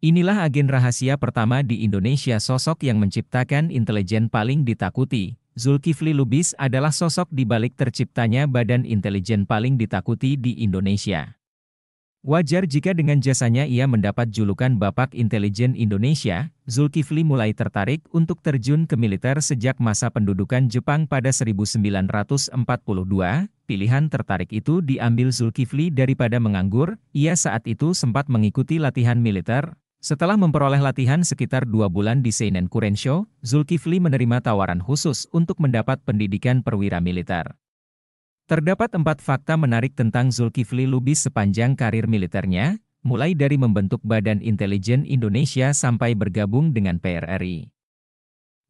Inilah agen rahasia pertama di Indonesia sosok yang menciptakan intelijen paling ditakuti. Zulkifli Lubis adalah sosok di balik terciptanya badan intelijen paling ditakuti di Indonesia. Wajar jika dengan jasanya ia mendapat julukan Bapak Intelijen Indonesia, Zulkifli mulai tertarik untuk terjun ke militer sejak masa pendudukan Jepang pada 1942. Pilihan tertarik itu diambil Zulkifli daripada menganggur, ia saat itu sempat mengikuti latihan militer, setelah memperoleh latihan sekitar dua bulan di Seinen Kurensho, Zulkifli menerima tawaran khusus untuk mendapat pendidikan perwira militer. Terdapat empat fakta menarik tentang Zulkifli Lubis sepanjang karir militernya, mulai dari membentuk Badan Intelijen Indonesia sampai bergabung dengan PRRI.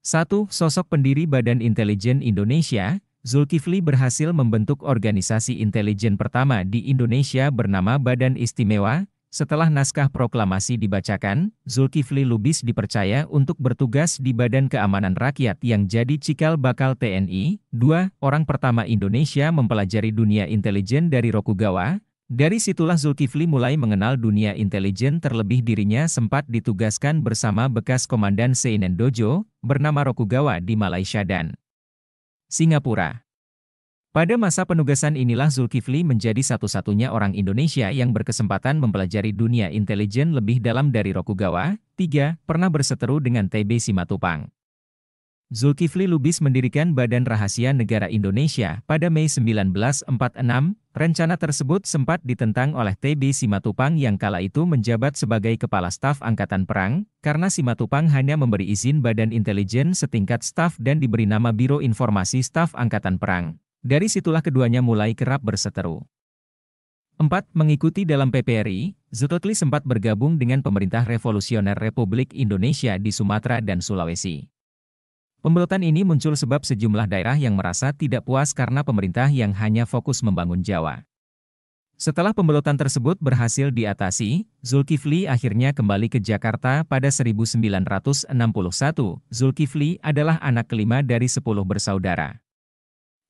1. Sosok pendiri Badan Intelijen Indonesia, Zulkifli berhasil membentuk organisasi intelijen pertama di Indonesia bernama Badan Istimewa, setelah naskah proklamasi dibacakan, Zulkifli Lubis dipercaya untuk bertugas di Badan Keamanan Rakyat yang jadi cikal bakal TNI. Dua orang pertama Indonesia mempelajari dunia intelijen dari Rokugawa. Dari situlah Zulkifli mulai mengenal dunia intelijen terlebih dirinya sempat ditugaskan bersama bekas komandan Seinen Dojo bernama Rokugawa di Malaysia dan Singapura. Pada masa penugasan inilah Zulkifli menjadi satu-satunya orang Indonesia yang berkesempatan mempelajari dunia intelijen lebih dalam dari Rokugawa, Tiga pernah berseteru dengan TB Simatupang. Zulkifli Lubis mendirikan Badan Rahasia Negara Indonesia pada Mei 1946, rencana tersebut sempat ditentang oleh TB Simatupang yang kala itu menjabat sebagai Kepala Staf Angkatan Perang, karena Simatupang hanya memberi izin Badan Intelijen setingkat staf dan diberi nama Biro Informasi Staf Angkatan Perang. Dari situlah keduanya mulai kerap berseteru. Empat Mengikuti dalam PPRI, Zulkifli sempat bergabung dengan pemerintah revolusioner Republik Indonesia di Sumatera dan Sulawesi. Pembelotan ini muncul sebab sejumlah daerah yang merasa tidak puas karena pemerintah yang hanya fokus membangun Jawa. Setelah pembelotan tersebut berhasil diatasi, Zulkifli akhirnya kembali ke Jakarta pada 1961. Zulkifli adalah anak kelima dari sepuluh bersaudara.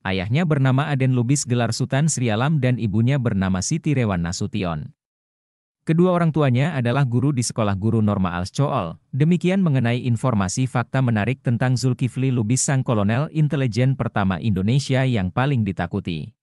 Ayahnya bernama Aden Lubis Gelar Sultan Sri Alam dan ibunya bernama Siti Rewan Nasution. Kedua orang tuanya adalah guru di Sekolah Guru Norma Alscool. Demikian mengenai informasi fakta menarik tentang Zulkifli Lubis sang kolonel intelijen pertama Indonesia yang paling ditakuti.